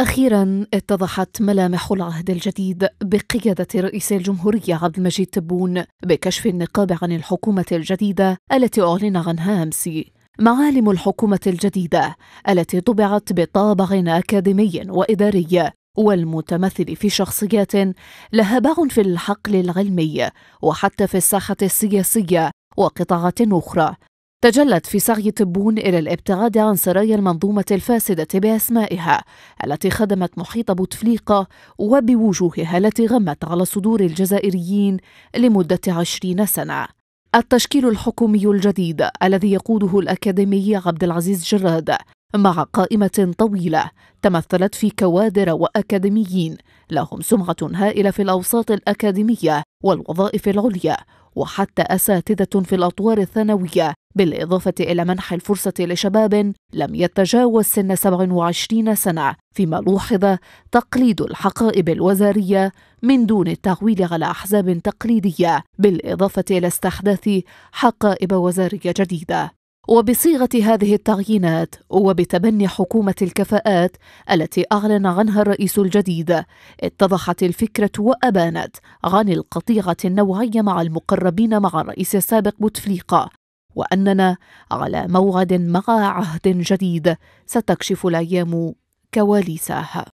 أخيرا اتضحت ملامح العهد الجديد بقيادة رئيس الجمهورية عبد المجيد تبون بكشف النقاب عن الحكومة الجديدة التي أعلن عنها أمس معالم الحكومة الجديدة التي طبعت بطابع أكاديمي وإداري والمتمثل في شخصيات لها باع في الحقل العلمي وحتى في الساحة السياسية وقطاعات أخرى تجلت في سعي تبون إلى الابتعاد عن سرايا المنظومة الفاسدة بأسمائها التي خدمت محيط بوتفليقة وبوجوهها التي غمت على صدور الجزائريين لمدة عشرين سنة التشكيل الحكومي الجديد الذي يقوده الأكاديمي عبد العزيز جراد مع قائمة طويلة تمثلت في كوادر وأكاديميين لهم سمعة هائلة في الأوساط الأكاديمية والوظائف العليا وحتى أساتذة في الأطوار الثانوية بالإضافة إلى منح الفرصة لشباب لم يتجاوز سن 27 سنة فيما لوحظ تقليد الحقائب الوزارية من دون التعويل على أحزاب تقليدية بالإضافة إلى استحداث حقائب وزارية جديدة وبصيغه هذه التعيينات وبتبني حكومه الكفاءات التي اعلن عنها الرئيس الجديد اتضحت الفكره وابانت عن القطيعه النوعيه مع المقربين مع الرئيس السابق بوتفليقه واننا على موعد مع عهد جديد ستكشف الايام كواليسه